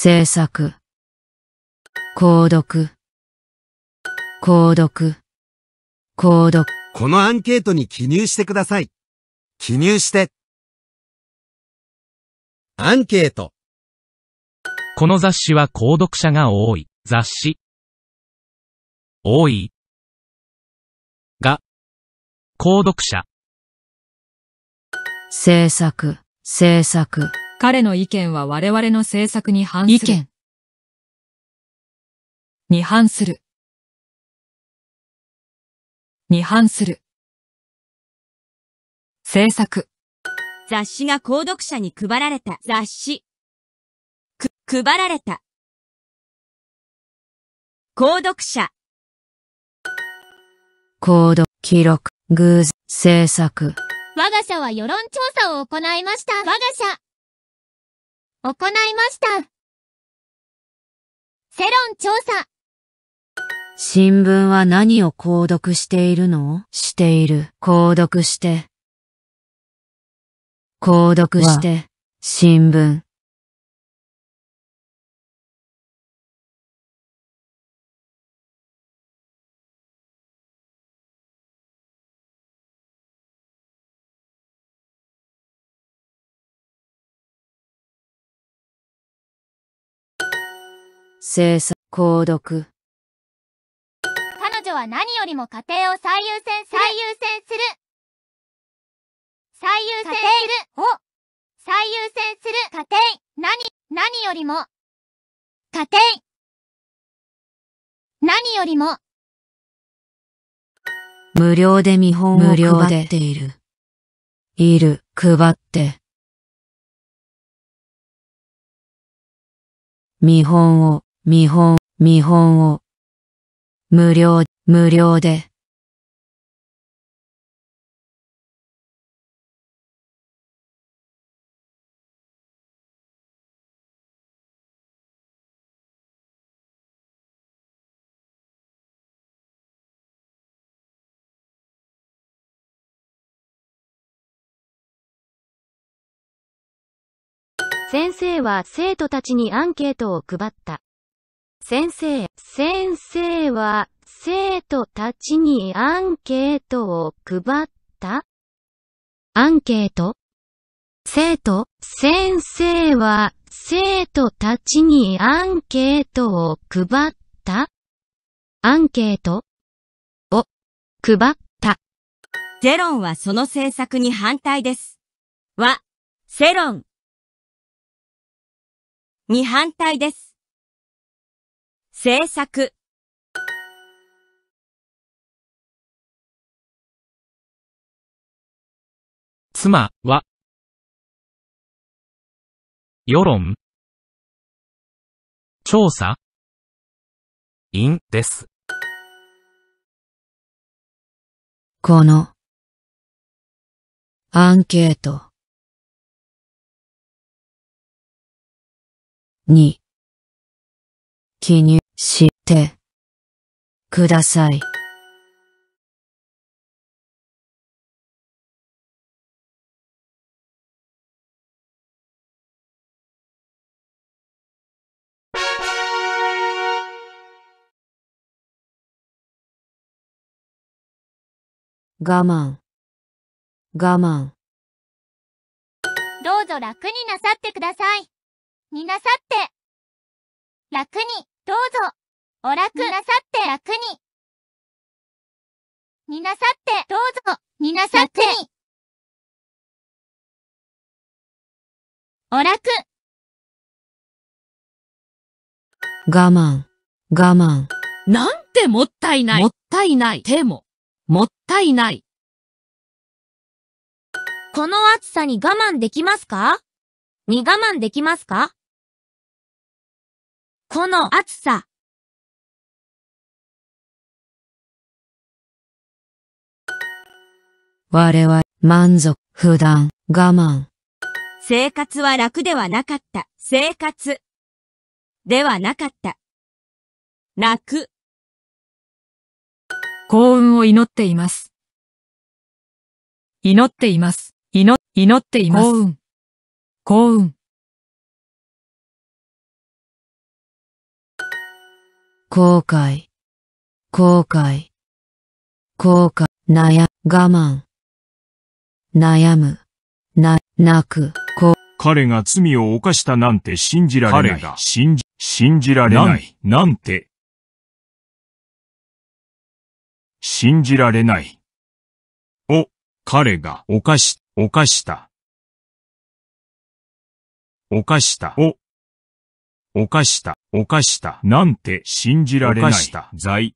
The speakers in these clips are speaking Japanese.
制作、購読、購読、購読。このアンケートに記入してください。記入して。アンケート。この雑誌は購読者が多い。雑誌。多い。が、購読者。制作、制作。彼の意見は我々の政策に反する。意見。に反する。に反する。制作。雑誌が購読者に配られた雑誌。く、配られた。購読者。購読、記録、偶然、制作。我が社は世論調査を行いました。我が社。行いました。世論調査。新聞は何を購読しているのしている。購読して。購読して。新聞。生産、購読。彼女は何よりも家庭を最優先最優先する。最優先する。を最優先する家庭。何、何よりも。家庭。何よりも。無料で見本を配っている。いる、配って。見本を見本、見本を、無料、無料で、先生は生徒たちにアンケートを配った。先生、先生は生徒たちにアンケートを配ったアンケート生徒、先生は生徒たちにアンケートを配ったアンケートを配ったゼロンはその政策に反対です。は、セロンに反対です。制作妻は世論調査員です。このアンケートに記入知ってください。我慢我慢どうぞ楽になさってください。になさって楽にどうぞ、お楽になさって楽に。になさって、どうぞ、になさって。にお楽。我慢、我慢。なんてもったいない。もったいない。でも、もったいない。この暑さに我慢できますかに我慢できますかこの暑さ我々、満足、普段、我慢。生活は楽ではなかった。生活。ではなかった。楽。幸運を祈っています。祈っています。祈、祈っています。幸運。幸運。後悔、後悔、後悔、悩、我慢、悩む、な、泣く、こ、彼が罪を犯したなんて信じられない。彼が信じ、信じられない。なんて。信じられない。お、彼が犯し、犯した。犯した。お、犯した、犯した。なんて信じられない。犯した、罪。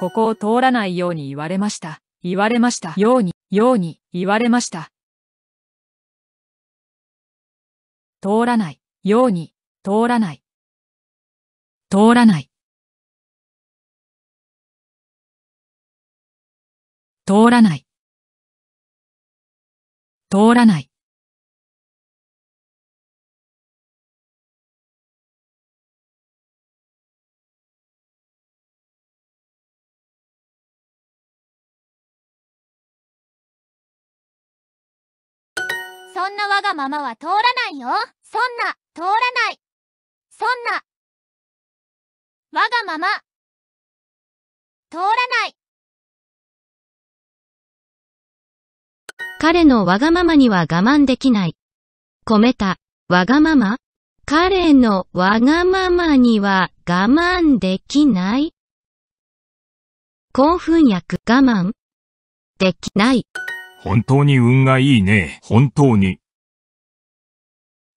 ここを通らないように言われました。言われました。ように、ように、言われました。通らない、ように、通らない。通らない。通らない。通らない。そんなわがままは通らないよ。そんな、通らない。そんな、わがまま、通らない。彼のわがままには我慢できない。めた、わがまま彼のわがままには我慢できない興奮薬我慢できない。本当に運がいいね。本当に。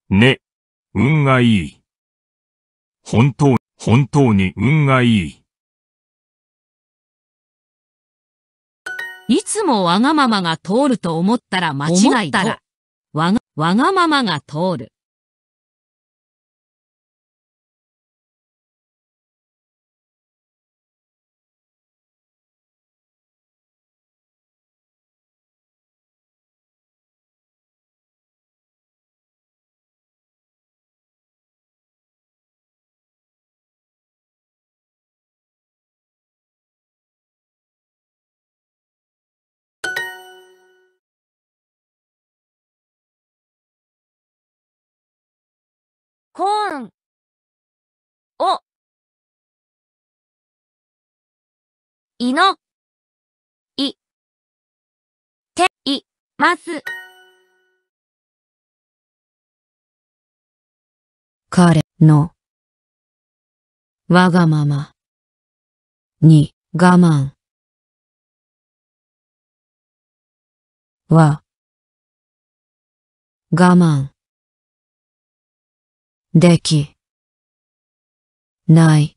ね。運がいい。本当、本当に運がいい。いつもわがままが通ると思ったら間違いだ。わが、わがままが通る。コーンおいのいています彼のわがままに我慢は我慢でき、ない。